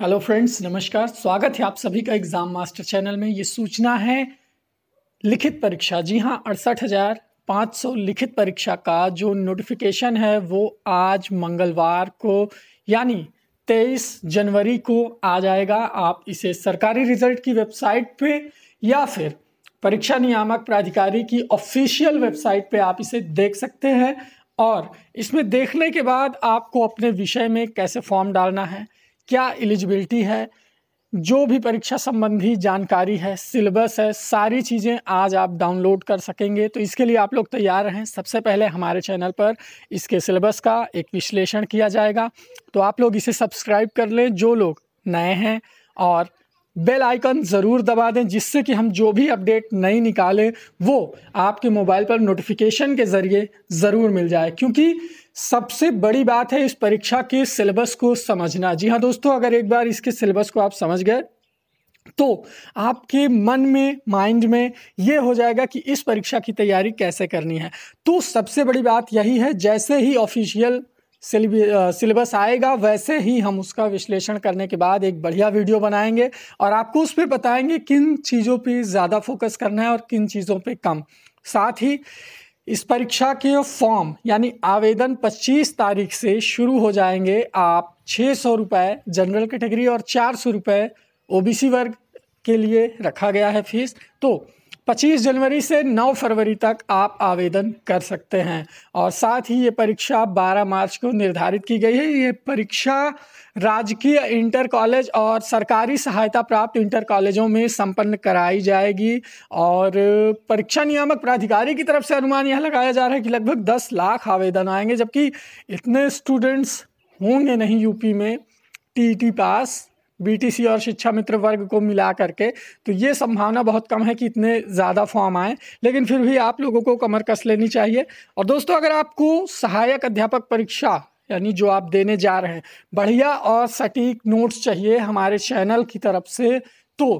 hello friends नमस्कार स्वागत है आप सभी का एग्ज़ाम मास्टर चैनल में ये सूचना है लिखित परीक्षा जी हाँ अड़सठ हज़ार पाँच सौ लिखित परीक्षा का जो नोटिफिकेशन है वो आज मंगलवार को यानी तेईस जनवरी को आ जाएगा आप इसे सरकारी रिजल्ट की वेबसाइट पे या फिर परीक्षा नियामक प्राधिकारी की ऑफिशियल वेबसाइट पे आप इसे देख सकते हैं और इसमें देखने के बाद आपको अपने विषय में कैसे फॉर्म डालना है क्या एलिजिबिलिटी है जो भी परीक्षा संबंधी जानकारी है सिलेबस है सारी चीज़ें आज आप डाउनलोड कर सकेंगे तो इसके लिए आप लोग तैयार हैं सबसे पहले हमारे चैनल पर इसके सिलेबस का एक विश्लेषण किया जाएगा तो आप लोग इसे सब्सक्राइब कर लें जो लोग नए हैं और बेल आइकन ज़रूर दबा दें जिससे कि हम जो भी अपडेट नई निकालें वो आपके मोबाइल पर नोटिफिकेशन के ज़रिए ज़रूर मिल जाए क्योंकि सबसे बड़ी बात है इस परीक्षा के सिलेबस को समझना जी हाँ दोस्तों अगर एक बार इसके सिलेबस को आप समझ गए तो आपके मन में माइंड में ये हो जाएगा कि इस परीक्षा की तैयारी कैसे करनी है तो सबसे बड़ी बात यही है जैसे ही ऑफिशियल सिलेबस आएगा वैसे ही हम उसका विश्लेषण करने के बाद एक बढ़िया वीडियो बनाएंगे और आपको उस पर बताएंगे किन चीज़ों पे ज़्यादा फोकस करना है और किन चीज़ों पे कम साथ ही इस परीक्षा के फॉर्म यानी आवेदन 25 तारीख से शुरू हो जाएंगे आप छः सौ रुपये जनरल कैटेगरी और चार सौ रुपये ओ वर्ग के लिए रखा गया है फीस तो 25 जनवरी से 9 फरवरी तक आप आवेदन कर सकते हैं और साथ ही ये परीक्षा 12 मार्च को निर्धारित की गई है ये परीक्षा राजकीय इंटर कॉलेज और सरकारी सहायता प्राप्त इंटर कॉलेजों में संपन्न कराई जाएगी और परीक्षा नियामक प्राधिकारी की तरफ से अनुमान यह लगाया जा रहा है कि लगभग 10 लाख आवेदन आएंगे जबकि इतने स्टूडेंट्स होंगे नहीं यूपी में टी पास बीटीसी और शिक्षा मित्र वर्ग को मिला करके तो ये संभावना बहुत कम है कि इतने ज़्यादा फॉर्म आए लेकिन फिर भी आप लोगों को कमर कस लेनी चाहिए और दोस्तों अगर आपको सहायक अध्यापक परीक्षा यानी जो आप देने जा रहे हैं बढ़िया और सटीक नोट्स चाहिए हमारे चैनल की तरफ से तो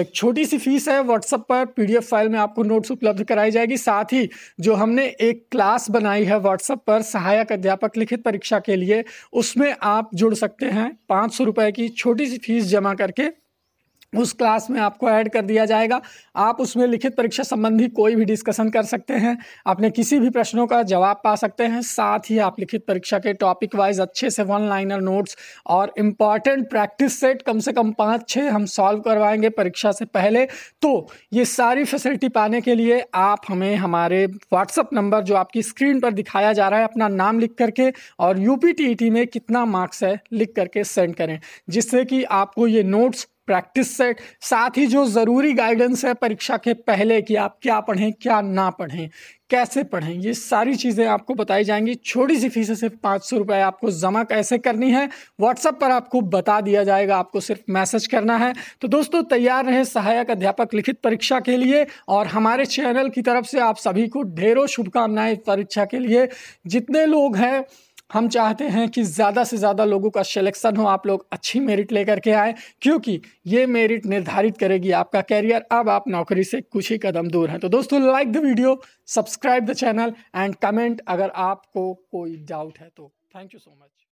एक छोटी सी फीस है व्हाट्सअप पर पीडीएफ फाइल में आपको नोट्स उपलब्ध कराई जाएगी साथ ही जो हमने एक क्लास बनाई है व्हाट्सअप पर सहायक अध्यापक लिखित परीक्षा के लिए उसमें आप जुड़ सकते हैं पाँच सौ रुपये की छोटी सी फीस जमा करके उस क्लास में आपको ऐड कर दिया जाएगा आप उसमें लिखित परीक्षा संबंधी कोई भी डिस्कशन कर सकते हैं अपने किसी भी प्रश्नों का जवाब पा सकते हैं साथ ही आप लिखित परीक्षा के टॉपिक वाइज अच्छे से वन लाइनर नोट्स और इम्पॉर्टेंट प्रैक्टिस सेट कम से कम पाँच छः हम सॉल्व करवाएंगे परीक्षा से पहले तो ये सारी फैसिलिटी पाने के लिए आप हमें हमारे व्हाट्सअप नंबर जो आपकी स्क्रीन पर दिखाया जा रहा है अपना नाम लिख करके और यू e में कितना मार्क्स है लिख करके सेंड करें जिससे कि आपको ये नोट्स प्रैक्टिस सेट साथ ही जो ज़रूरी गाइडेंस है परीक्षा के पहले कि आप क्या पढ़ें क्या ना पढ़ें कैसे पढ़ें ये सारी चीज़ें आपको बताई जाएंगी छोटी सी फीस सिर्फ पाँच सौ रुपये आपको जमा कैसे करनी है व्हाट्सएप पर आपको बता दिया जाएगा आपको सिर्फ मैसेज करना है तो दोस्तों तैयार रहे सहायक अध्यापक लिखित परीक्षा के लिए और हमारे चैनल की तरफ से आप सभी को ढेरों शुभकामनाएं परीक्षा के लिए जितने लोग हैं हम चाहते हैं कि ज़्यादा से ज़्यादा लोगों का सिलेक्शन हो आप लोग अच्छी मेरिट लेकर के आए क्योंकि ये मेरिट निर्धारित करेगी आपका कैरियर अब आप नौकरी से कुछ ही कदम दूर हैं तो दोस्तों like the video subscribe the channel and comment अगर आपको कोई डाउट है तो थैंक यू सो मच